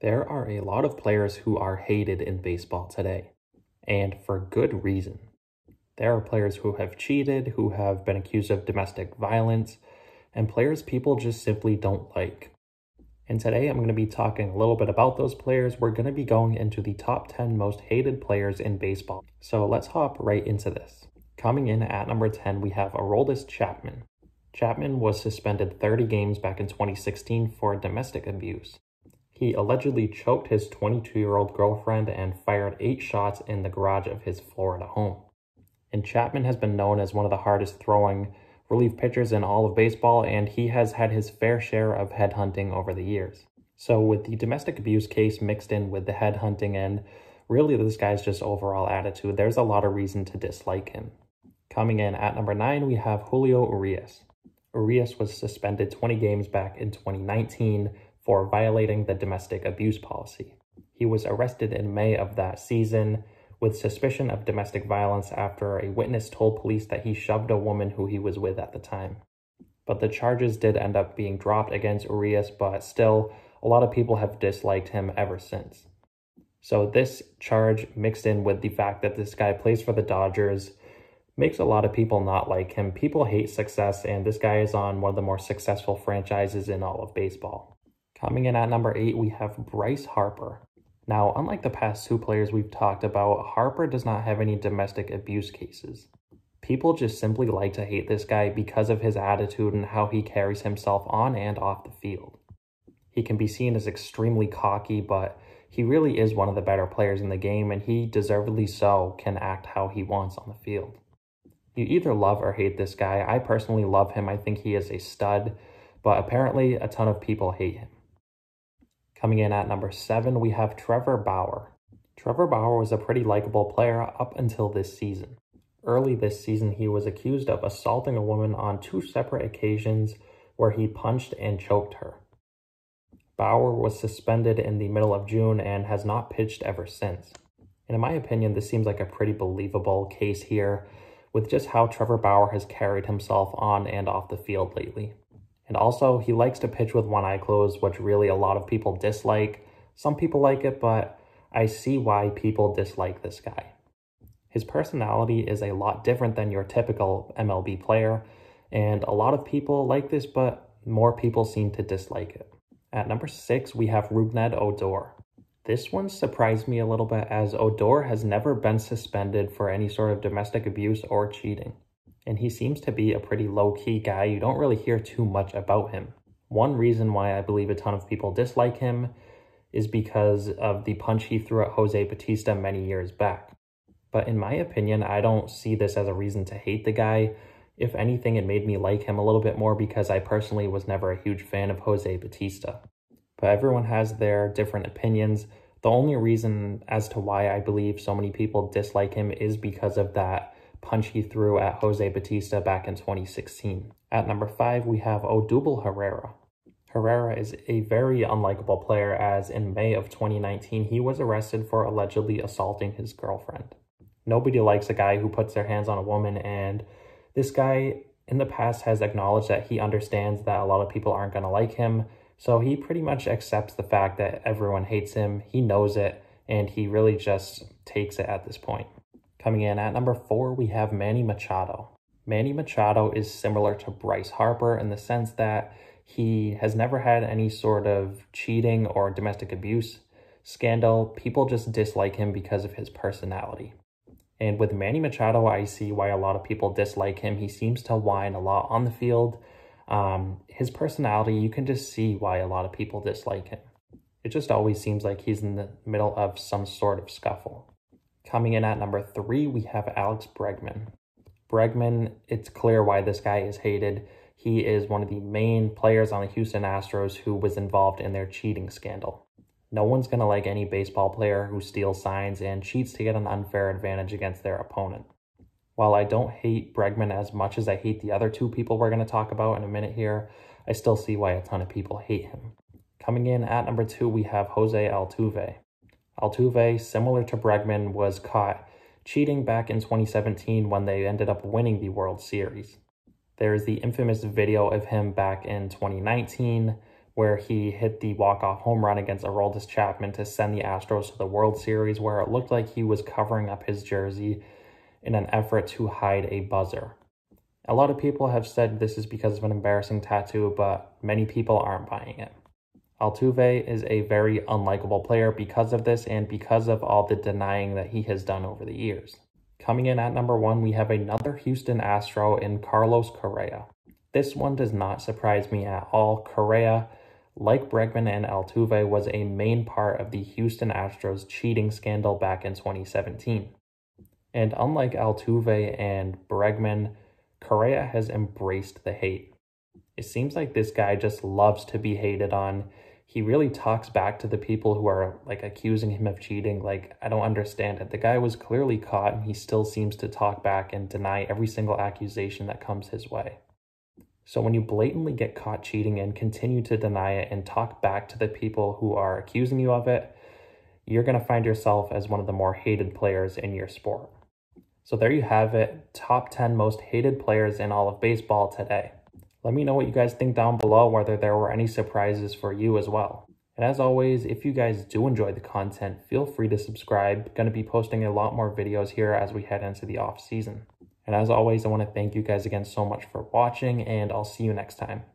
There are a lot of players who are hated in baseball today, and for good reason. There are players who have cheated, who have been accused of domestic violence, and players people just simply don't like. And today I'm going to be talking a little bit about those players. We're going to be going into the top 10 most hated players in baseball. So let's hop right into this. Coming in at number 10, we have Aroldis Chapman. Chapman was suspended 30 games back in 2016 for domestic abuse. He allegedly choked his 22-year-old girlfriend and fired eight shots in the garage of his Florida home. And Chapman has been known as one of the hardest throwing relief pitchers in all of baseball, and he has had his fair share of headhunting over the years. So with the domestic abuse case mixed in with the headhunting and really this guy's just overall attitude, there's a lot of reason to dislike him. Coming in at number 9, we have Julio Urias. Urias was suspended 20 games back in 2019 for violating the domestic abuse policy. He was arrested in May of that season with suspicion of domestic violence after a witness told police that he shoved a woman who he was with at the time. But the charges did end up being dropped against Urias, but still, a lot of people have disliked him ever since. So, this charge mixed in with the fact that this guy plays for the Dodgers makes a lot of people not like him. People hate success, and this guy is on one of the more successful franchises in all of baseball. Coming in at number eight, we have Bryce Harper. Now, unlike the past two players we've talked about, Harper does not have any domestic abuse cases. People just simply like to hate this guy because of his attitude and how he carries himself on and off the field. He can be seen as extremely cocky, but he really is one of the better players in the game, and he deservedly so can act how he wants on the field. You either love or hate this guy. I personally love him. I think he is a stud, but apparently a ton of people hate him. Coming in at number seven, we have Trevor Bauer. Trevor Bauer was a pretty likable player up until this season. Early this season, he was accused of assaulting a woman on two separate occasions where he punched and choked her. Bauer was suspended in the middle of June and has not pitched ever since. And in my opinion, this seems like a pretty believable case here with just how Trevor Bauer has carried himself on and off the field lately. And also, he likes to pitch with one eye closed, which really a lot of people dislike. Some people like it, but I see why people dislike this guy. His personality is a lot different than your typical MLB player, and a lot of people like this, but more people seem to dislike it. At number 6, we have Rugned Odor. This one surprised me a little bit as Odor has never been suspended for any sort of domestic abuse or cheating and he seems to be a pretty low-key guy. You don't really hear too much about him. One reason why I believe a ton of people dislike him is because of the punch he threw at Jose Batista many years back. But in my opinion, I don't see this as a reason to hate the guy. If anything, it made me like him a little bit more because I personally was never a huge fan of Jose Batista. But everyone has their different opinions. The only reason as to why I believe so many people dislike him is because of that punch he threw at Jose Batista back in 2016. At number 5, we have Odubel Herrera. Herrera is a very unlikable player as in May of 2019, he was arrested for allegedly assaulting his girlfriend. Nobody likes a guy who puts their hands on a woman and this guy in the past has acknowledged that he understands that a lot of people aren't going to like him, so he pretty much accepts the fact that everyone hates him, he knows it, and he really just takes it at this point. Coming in at number four, we have Manny Machado. Manny Machado is similar to Bryce Harper in the sense that he has never had any sort of cheating or domestic abuse scandal. People just dislike him because of his personality. And with Manny Machado, I see why a lot of people dislike him. He seems to whine a lot on the field. Um, his personality, you can just see why a lot of people dislike him. It just always seems like he's in the middle of some sort of scuffle. Coming in at number three, we have Alex Bregman. Bregman, it's clear why this guy is hated. He is one of the main players on the Houston Astros who was involved in their cheating scandal. No one's going to like any baseball player who steals signs and cheats to get an unfair advantage against their opponent. While I don't hate Bregman as much as I hate the other two people we're going to talk about in a minute here, I still see why a ton of people hate him. Coming in at number two, we have Jose Altuve. Altuve, similar to Bregman, was caught cheating back in 2017 when they ended up winning the World Series. There is the infamous video of him back in 2019 where he hit the walk-off home run against Aroldis Chapman to send the Astros to the World Series where it looked like he was covering up his jersey in an effort to hide a buzzer. A lot of people have said this is because of an embarrassing tattoo, but many people aren't buying it. Altuve is a very unlikable player because of this and because of all the denying that he has done over the years. Coming in at number one, we have another Houston Astro in Carlos Correa. This one does not surprise me at all. Correa, like Bregman and Altuve, was a main part of the Houston Astros cheating scandal back in 2017. And unlike Altuve and Bregman, Correa has embraced the hate. It seems like this guy just loves to be hated on he really talks back to the people who are like accusing him of cheating. Like, I don't understand it. The guy was clearly caught and he still seems to talk back and deny every single accusation that comes his way. So, when you blatantly get caught cheating and continue to deny it and talk back to the people who are accusing you of it, you're going to find yourself as one of the more hated players in your sport. So, there you have it top 10 most hated players in all of baseball today. Let me know what you guys think down below, whether there were any surprises for you as well. And as always, if you guys do enjoy the content, feel free to subscribe. Going to be posting a lot more videos here as we head into the off season. And as always, I want to thank you guys again so much for watching, and I'll see you next time.